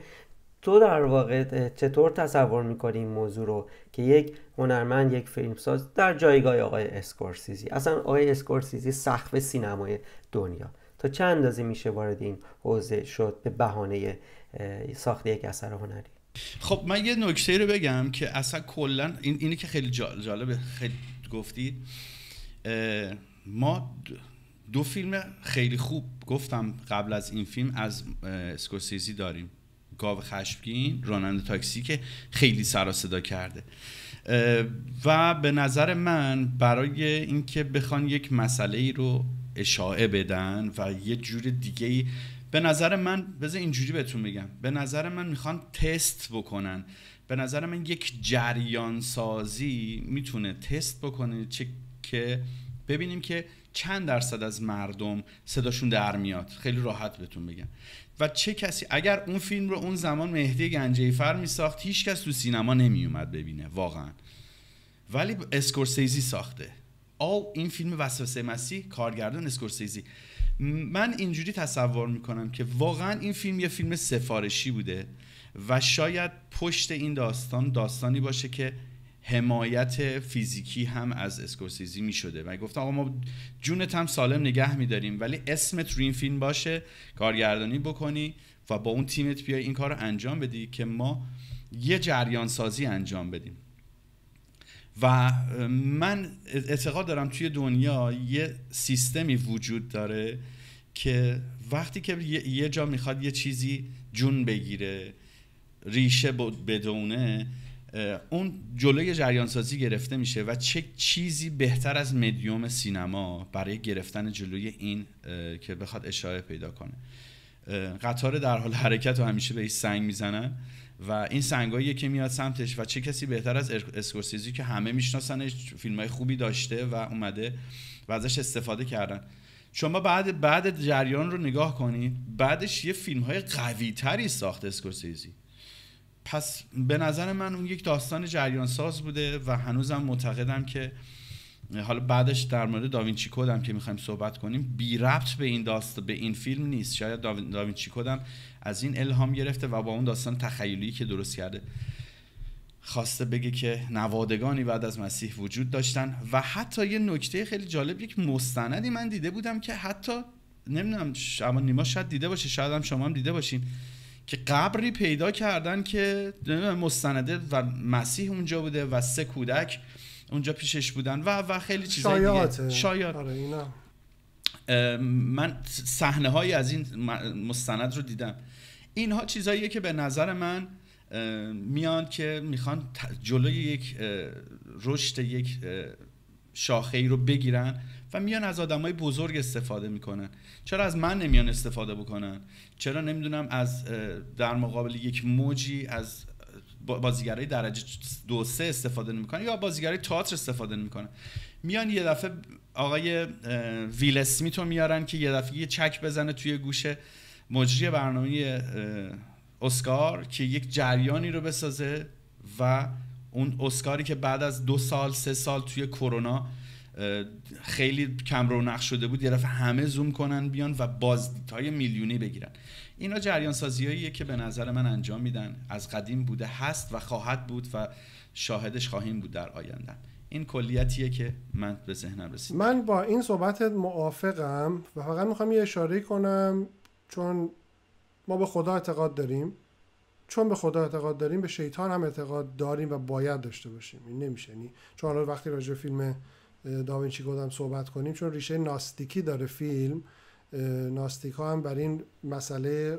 تو در واقع چطور تصور میکنی این موضوع رو که یک هنرمند یک فیلمساز در جایگاه آقای اسکورسیزی اصلا آقای اسکورسیزی سخف سینمای دنیا تا چه اندازه میشه وارد این حوزه شد به بهانه ساخت یک اثر هنری خب من یه نکته رو بگم که اصلا کلا این اینی که خیلی جالبه خیلی گفتی ما دو فیلم خیلی خوب گفتم قبل از این فیلم از اسکورسیزی داریم گاو خشمگین راننده تاکسی که خیلی سر صدا کرده و به نظر من برای اینکه بخوان یک مسئله ای رو اشاعه بدن و یه جور دیگه ای به نظر من بذار اینجوری بهتون بگم به نظر من میخوان تست بکنن به نظر من یک جریان سازی میتونه تست بکنه چه که ببینیم که چند درصد از مردم صداشون در میاد خیلی راحت بهتون بگم و چه کسی اگر اون فیلم رو اون زمان مهدی گنجیفر می ساخت هیچ کس تو سینما نمی اومد ببینه واقعا ولی اسکورسیزی ساخته او این فیلم وسوسه مسیح کارگردان اسکورسیزی من اینجوری تصور میکنم که واقعا این فیلم یه فیلم سفارشی بوده و شاید پشت این داستان داستانی باشه که حمایت فیزیکی هم از اسکورسیزی می شده و گفتم آقا ما جونت هم سالم نگه میداریم ولی اسمت روی این فیلم باشه کارگردانی بکنی و با اون تیمت بیای این کار رو انجام بدی که ما یه جریان سازی انجام بدیم و من اعتقاد دارم توی دنیا یه سیستمی وجود داره که وقتی که یه جا میخواد یه چیزی جون بگیره ریشه بدونه اون جلوی جریان سازی گرفته میشه و چه چیزی بهتر از مدیوم سینما برای گرفتن جلوی این که بخواد اشاره پیدا کنه قطار در حال حرکت و همیشه به این سنگ میزنن و این سنگایی که میاد سمتش و چه کسی بهتر از اسکورسیزی که همه میشناسنش فیلم های خوبی داشته و اومده و ازش استفاده کردن شما بعد بعد جریان رو نگاه کنید بعدش یه فیلم های قوی تری ساخت اسکورسیزی پس به نظر من اون یک داستان جریان ساز بوده و هنوزم معتقدم که حالا بعدش در مورد داوینچی کد که میخوایم صحبت کنیم بی ربط به این داست به این فیلم نیست شاید داوینچی کد از این الهام گرفته و با اون داستان تخیلی که درست کرده خواسته بگه که نوادگانی بعد از مسیح وجود داشتن و حتی یه نکته خیلی جالب یک مستندی من دیده بودم که حتی نمیدونم اما نیما شاید دیده باشه شاید هم شما هم دیده باشین که قبری پیدا کردن که مستنده و مسیح اونجا بوده و سه کودک اونجا پیشش بودن و و خیلی چیزای دیگه شاید آره، من صحنه هایی از این مستند رو دیدم اینها چیزاییه که به نظر من میان که میخوان جلوی یک رشد یک شاخه ای رو بگیرن و میان از آدمای بزرگ استفاده میکنن چرا از من نمیان استفاده بکنن چرا نمیدونم از در مقابل یک موجی از بازیگرای درجه دو سه استفاده نمیکنن یا بازیگرای تئاتر استفاده نمیکنن میان یه دفعه آقای ویل سمیت رو میارن که یه دفعه یه چک بزنه توی گوش مجری برنامه اسکار که یک جریانی رو بسازه و اون اسکاری که بعد از دو سال سه سال توی کرونا خیلی کم رونق شده بود یه همه زوم کنن بیان و بازدیت های میلیونی بگیرن اینا جریان سازیاییه که به نظر من انجام میدن از قدیم بوده هست و خواهد بود و شاهدش خواهیم بود در آینده این کلیتیه که من به ذهنم رسید من با این صحبت موافقم و فقط میخوام یه اشاره کنم چون ما به خدا اعتقاد داریم چون به خدا اعتقاد داریم به شیطان هم اعتقاد داریم و باید داشته باشیم این نمیشه یعنی چون وقتی راجع فیلم داوینچی گودم صحبت کنیم چون ریشه ناستیکی داره فیلم ناستیک ها هم بر این مسئله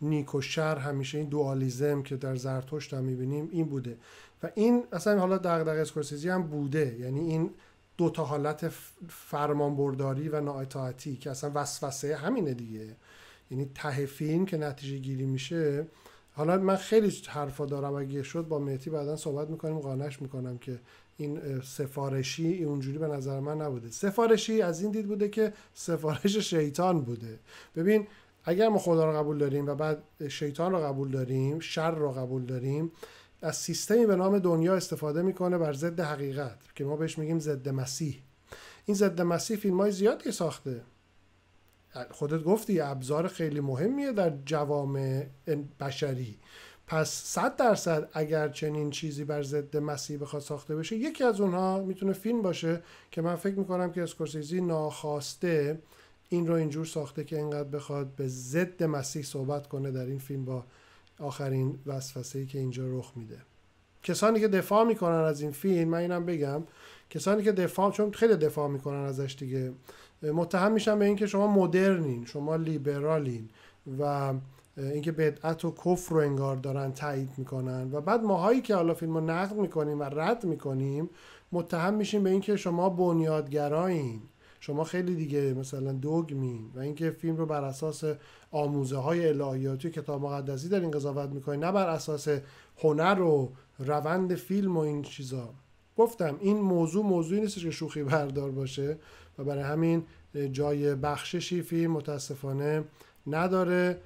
نیک و شر همیشه این دوالیزم که در زرتشت هم میبینیم این بوده و این اصلا حالا دغدغه اسکورسیزی هم بوده یعنی این دو تا حالت فرمانبرداری و نااطاعتی که اصلا وسوسه همینه دیگه یعنی ته فیلم که نتیجه گیری میشه حالا من خیلی حرفا دارم اگه شد با مهتی بعدا صحبت میکنیم قانش میکنم که این سفارشی اونجوری به نظر من نبوده سفارشی از این دید بوده که سفارش شیطان بوده ببین اگر ما خدا رو قبول داریم و بعد شیطان رو قبول داریم شر رو قبول داریم از سیستمی به نام دنیا استفاده میکنه بر ضد حقیقت که ما بهش میگیم ضد مسیح این ضد مسیح فیلم های زیادی ساخته خودت گفتی ابزار خیلی مهمیه در جوامع بشری پس 100 درصد اگر چنین چیزی بر ضد مسیح بخواد ساخته بشه یکی از اونها میتونه فیلم باشه که من فکر میکنم که اسکورسیزی ناخواسته این رو اینجور ساخته که اینقدر بخواد به ضد مسیح صحبت کنه در این فیلم با آخرین وسوسه ای که اینجا رخ میده کسانی که دفاع میکنن از این فیلم من اینم بگم کسانی که دفاع چون خیلی دفاع میکنن ازش دیگه متهم میشن به اینکه شما مدرنین شما لیبرالین و اینکه بدعت و کفر رو انگار دارن تایید میکنن و بعد ماهایی که حالا فیلم رو نقد میکنیم و رد میکنیم متهم میشیم به اینکه شما بنیادگرایین شما خیلی دیگه مثلا دوگمین و اینکه فیلم رو بر اساس آموزه های الهیاتی کتاب مقدسی دارین قضاوت میکنین نه بر اساس هنر و روند فیلم و این چیزا گفتم این موضوع موضوعی نیستش که شوخی بردار باشه و برای همین جای بخششی فیلم متاسفانه نداره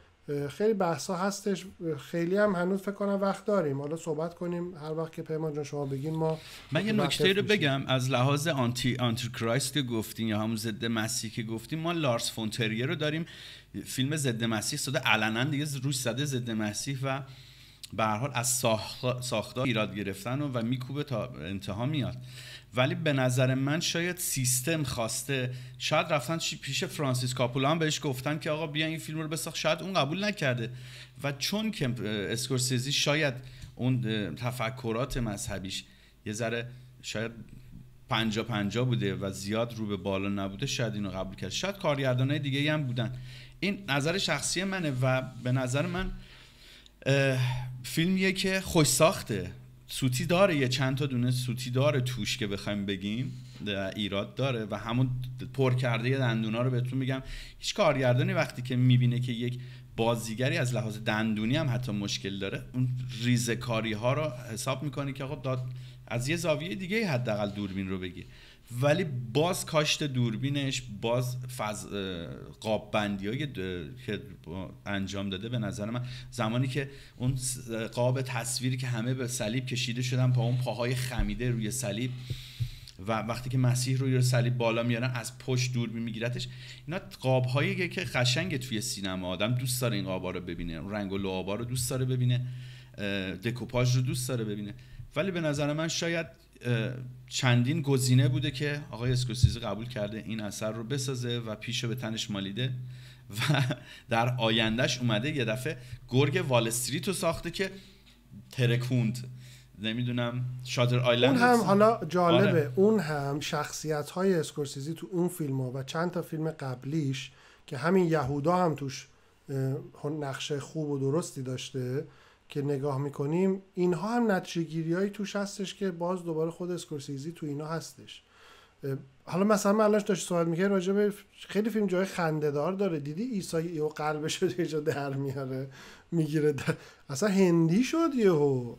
خیلی بحثا هستش خیلی هم هنوز فکر کنم وقت داریم حالا صحبت کنیم هر وقت که پیمان جان شما بگین ما من یه نکته رو بگم از لحاظ آنتی آنتیکرایست که گفتین یا همون ضد مسیح که گفتیم ما لارس فونتریه رو داریم فیلم ضد مسیح صدا علنا دیگه روش زده ضد مسیح و به هر حال از ساختار ایراد گرفتن و, و میکوبه تا انتها میاد ولی به نظر من شاید سیستم خواسته شاید رفتن پیش فرانسیس کاپولا هم بهش گفتن که آقا بیا این فیلم رو بساخت شاید اون قبول نکرده و چون که اسکورسیزی شاید اون تفکرات مذهبیش یه ذره شاید پنجا پنجا بوده و زیاد رو به بالا نبوده شاید اینو قبول کرد شاید کارگردانای دیگه هم بودن این نظر شخصی منه و به نظر من فیلمیه که خوش ساخته سوتی داره یه چند تا دونه سوتی داره توش که بخوایم بگیم ایراد داره و همون پر کرده دندونا رو بهتون میگم هیچ کارگردانی وقتی که میبینه که یک بازیگری از لحاظ دندونی هم حتی مشکل داره اون ریزه کاری ها رو حساب میکنه که خب از یه زاویه دیگه حداقل دوربین رو بگیر ولی باز کاشت دوربینش باز فز... قاب بندی که انجام داده به نظر من زمانی که اون قاب تصویری که همه به صلیب کشیده شدن پا اون پاهای خمیده روی صلیب و وقتی که مسیح روی صلیب بالا میارن از پشت دور میگیرتش اینا قاب هایی که خشنگ توی سینما آدم دوست داره این قابا رو ببینه رنگ و لعابا رو دوست داره ببینه دکوپاژ رو دوست داره ببینه ولی به نظر من شاید چندین گزینه بوده که آقای اسکورسیزی قبول کرده این اثر رو بسازه و پیش به تنش مالیده و در آیندهش اومده یه دفعه گرگ والستریت استریت رو ساخته که ترکوند نمیدونم شادر آیلند اون هم حالا جالبه آره. اون هم شخصیت های اسکورسیزی تو اون فیلم ها و چند تا فیلم قبلیش که همین یهودا هم توش نقشه خوب و درستی داشته که نگاه میکنیم اینها هم نتیجه هایی توش هستش که باز دوباره خود اسکورسیزی تو اینا هستش حالا مثلا من الان داشت صحبت میکرد راجع به خیلی فیلم جای خنده دار داره دیدی عیسی یهو قلبش رو یه در میاره میگیره در... اصلا هندی شد یهو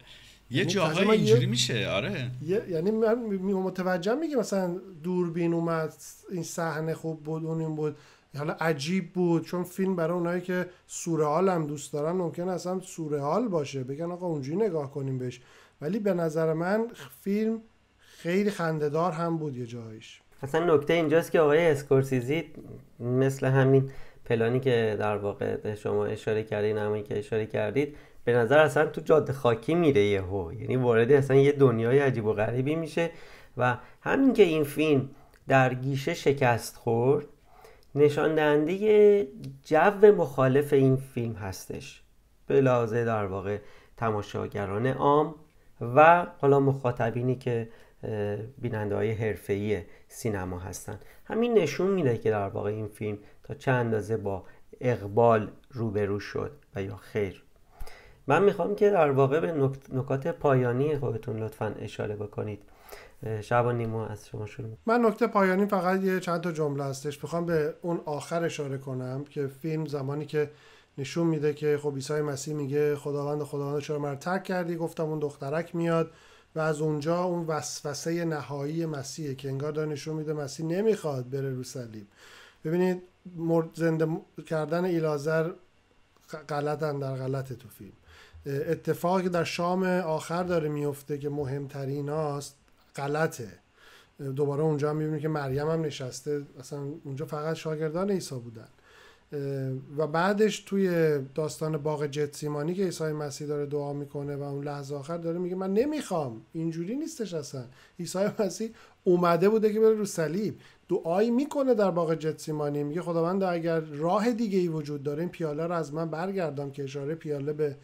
یه یعنی جاهایی اینجوری میشه آره یه... یعنی من متوجه میگه مثلا دوربین اومد این صحنه خوب بود اون این بود حالا عجیب بود چون فیلم برای اونایی که سورئال هم دوست دارن ممکن اصلا سورئال باشه بگن آقا اونجوری نگاه کنیم بهش ولی به نظر من فیلم خیلی خندهدار هم بود یه جایش اصلا نکته اینجاست که آقای اسکورسیزی مثل همین پلانی که در واقع شما اشاره کردین هم که اشاره کردید به نظر اصلا تو جاده خاکی میره یهو یعنی وارد اصلا یه دنیای عجیب و غریبی میشه و همین که این فیلم در گیشه شکست خورد نشان دهنده جو مخالف این فیلم هستش به در واقع تماشاگران عام و حالا مخاطبینی که بیننده های حرفه‌ای سینما هستند همین نشون میده که در واقع این فیلم تا چه اندازه با اقبال روبرو شد و یا خیر من میخوام که در واقع به نکات پایانی خودتون لطفا اشاره بکنید و نیما از شما شروع من نکته پایانی فقط یه چند تا جمله هستش میخوام به اون آخر اشاره کنم که فیلم زمانی که نشون میده که خب عیسی مسیح میگه خداوند خداوند چرا مرا ترک کردی گفتم اون دخترک میاد و از اونجا اون وسوسه نهایی مسیحه که انگار داره نشون میده مسیح نمیخواد بره رو صلیب ببینید زنده کردن ایلازر غلطن در غلط تو فیلم اتفاقی در شام آخر داره میفته که مهمترین است. غلطه دوباره اونجا هم میبینیم که مریم هم نشسته اصلا اونجا فقط شاگردان عیسی بودن و بعدش توی داستان باغ جتسیمانی که عیسی مسیح داره دعا میکنه و اون لحظه آخر داره میگه من نمیخوام اینجوری نیستش اصلا عیسی مسیح اومده بوده که بره رو صلیب دعایی میکنه در باغ جتسیمانی میگه خداوند اگر راه دیگه ای وجود داره این پیاله رو از من برگردم که اشاره پیاله به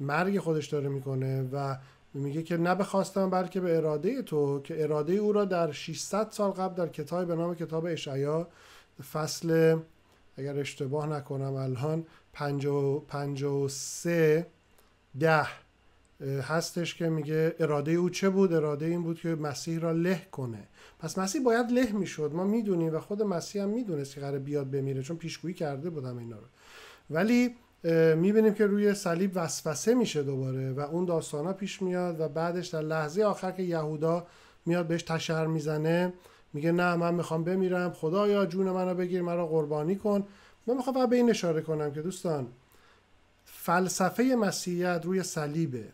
مرگ خودش داره میکنه و میگه که نه بخواستم بلکه به اراده تو که اراده او را در 600 سال قبل در کتاب به نام کتاب اشعیا فصل اگر اشتباه نکنم الان 53 ده هستش که میگه اراده او چه بود اراده این بود که مسیح را له کنه پس مسیح باید له میشد ما میدونیم و خود مسیح هم میدونست که قرار بیاد بمیره چون پیشگویی کرده بودم اینا رو ولی میبینیم که روی صلیب وسوسه میشه دوباره و اون ها پیش میاد و بعدش در لحظه آخر که یهودا میاد بهش تشر میزنه میگه نه من میخوام بمیرم خدایا جون منو بگیر مرا قربانی کن من میخوام به این اشاره کنم که دوستان فلسفه مسیحیت روی صلیبه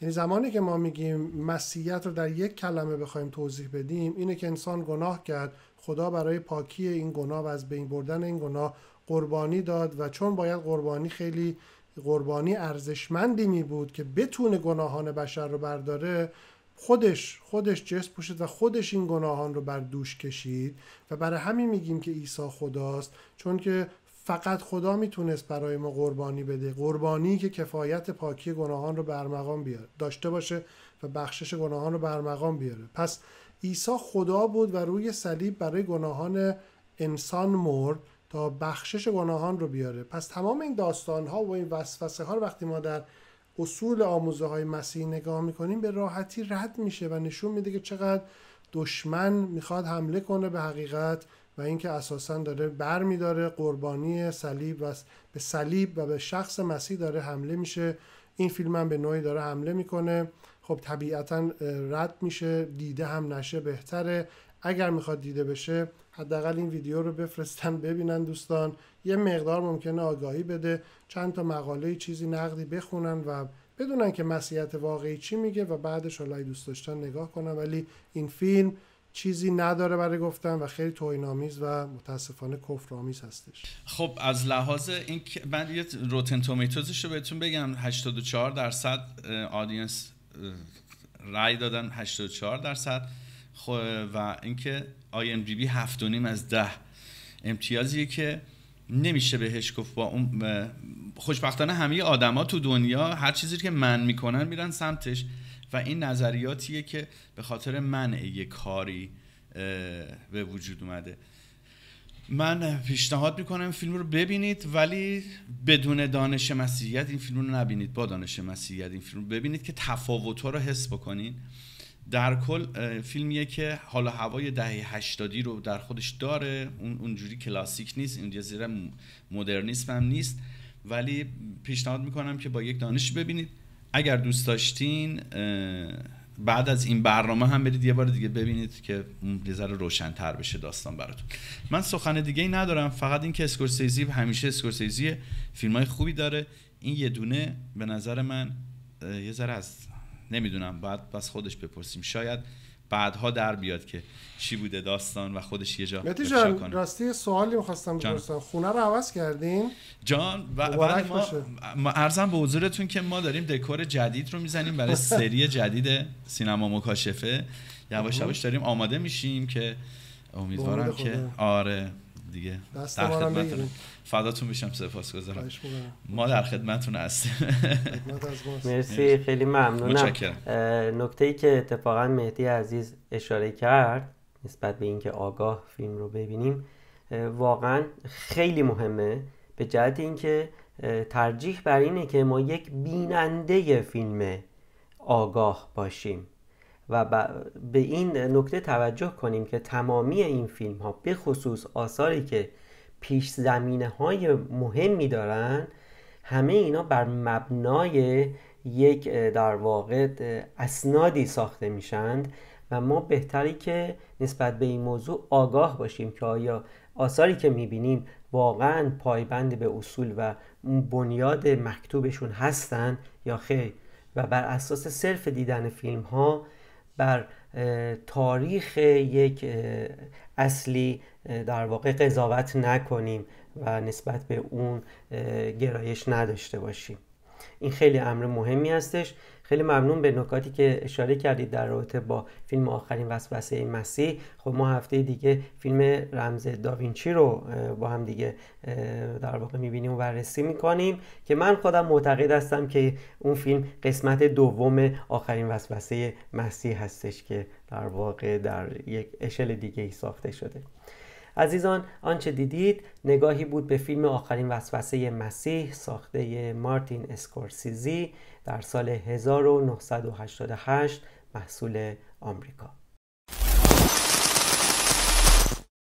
یعنی زمانی که ما میگیم مسیحیت رو در یک کلمه بخوایم توضیح بدیم اینه که انسان گناه کرد خدا برای پاکی این گناه و از بین بردن این گناه قربانی داد و چون باید قربانی خیلی قربانی ارزشمندی می بود که بتونه گناهان بشر رو برداره خودش خودش جس پوشید و خودش این گناهان رو بر دوش کشید و برای همین میگیم که عیسی خداست چون که فقط خدا میتونست برای ما قربانی بده قربانی که کفایت پاکی گناهان رو برمقام بیاره داشته باشه و بخشش گناهان رو برمقام بیاره پس عیسی خدا بود و روی صلیب برای گناهان انسان مرد تا بخشش گناهان رو بیاره پس تمام این داستان ها و این وسوسه ها رو وقتی ما در اصول آموزه های مسیح نگاه میکنیم به راحتی رد میشه و نشون میده که چقدر دشمن میخواد حمله کنه به حقیقت و اینکه اساسا داره برمیداره قربانی صلیب و به صلیب و به شخص مسیح داره حمله میشه این فیلم هم به نوعی داره حمله میکنه خب طبیعتا رد میشه دیده هم نشه بهتره اگر میخواد دیده بشه حداقل این ویدیو رو بفرستن ببینن دوستان یه مقدار ممکنه آگاهی بده چند تا مقاله چیزی نقدی بخونن و بدونن که مسیحیت واقعی چی میگه و بعدش حالا دوست داشتن نگاه کنن ولی این فیلم چیزی نداره برای گفتن و خیلی توهینآمیز و متاسفانه کفرآمیز هستش خب از لحاظ این من یه روتن تومیتوزش رو بهتون بگم 84 درصد آدینس رای دادن 84 درصد خب، و اینکه IMDb نیم از ده امتیازیه که نمیشه بهش گفت با اون خوشبختانه همه آدما تو دنیا هر چیزی که من میکنن میرن سمتش و این نظریاتیه که به خاطر منع یه کاری به وجود اومده من پیشنهاد میکنم فیلم رو ببینید ولی بدون دانش مسیحیت این فیلم رو نبینید با دانش مسیحیت این فیلم رو ببینید که تفاوت رو حس بکنین در کل فیلمیه که حالا هوای دهه هشتادی رو در خودش داره اون اونجوری کلاسیک نیست اون زیر مدرنیسم هم نیست ولی پیشنهاد میکنم که با یک دانش ببینید اگر دوست داشتین بعد از این برنامه هم برید یه بار دیگه ببینید که یه ذره روشنتر بشه داستان براتون من سخن دیگه ای ندارم فقط این که اسکورسیزی همیشه اسکورسیزی فیلم های خوبی داره این یه دونه به نظر من یه ذره از نمیدونم بعد پس خودش بپرسیم شاید بعدها در بیاد که چی بوده داستان و خودش یه جا جان راستی سوالی میخواستم بپرسم خونه رو عوض کردین جان و بله، ما, ما ارزم به حضورتون که ما داریم دکور جدید رو میزنیم برای سری جدید سینما مکاشفه یواش یواش داریم آماده میشیم که امیدوارم که آره دیگه دست فداتون میشم سپاسگزارم ما در خدمتون هستیم مرسی خیلی ممنونم نکته ای که اتفاقا مهدی عزیز اشاره کرد نسبت به اینکه آگاه فیلم رو ببینیم واقعا خیلی مهمه به جهت اینکه ترجیح بر اینه که ما یک بیننده فیلم آگاه باشیم و به این نکته توجه کنیم که تمامی این فیلم ها به خصوص آثاری که پیش زمینه های مهمی دارن همه اینا بر مبنای یک در واقع اسنادی ساخته میشند و ما بهتری که نسبت به این موضوع آگاه باشیم که آیا آثاری که میبینیم واقعا پایبند به اصول و بنیاد مکتوبشون هستن یا خیر و بر اساس صرف دیدن فیلم ها بر تاریخ یک اصلی در واقع قضاوت نکنیم و نسبت به اون گرایش نداشته باشیم این خیلی امر مهمی هستش خیلی ممنون به نکاتی که اشاره کردید در رابطه با فیلم آخرین وسوسه مسیح خب ما هفته دیگه فیلم رمز داوینچی رو با هم دیگه در واقع میبینیم و بررسی میکنیم که من خودم معتقد هستم که اون فیلم قسمت دوم آخرین وسوسه مسیح هستش که در واقع در یک اشل دیگه ای ساخته شده عزیزان آنچه دیدید نگاهی بود به فیلم آخرین وسوسه مسیح ساخته مارتین اسکورسیزی در سال 1988 محصول آمریکا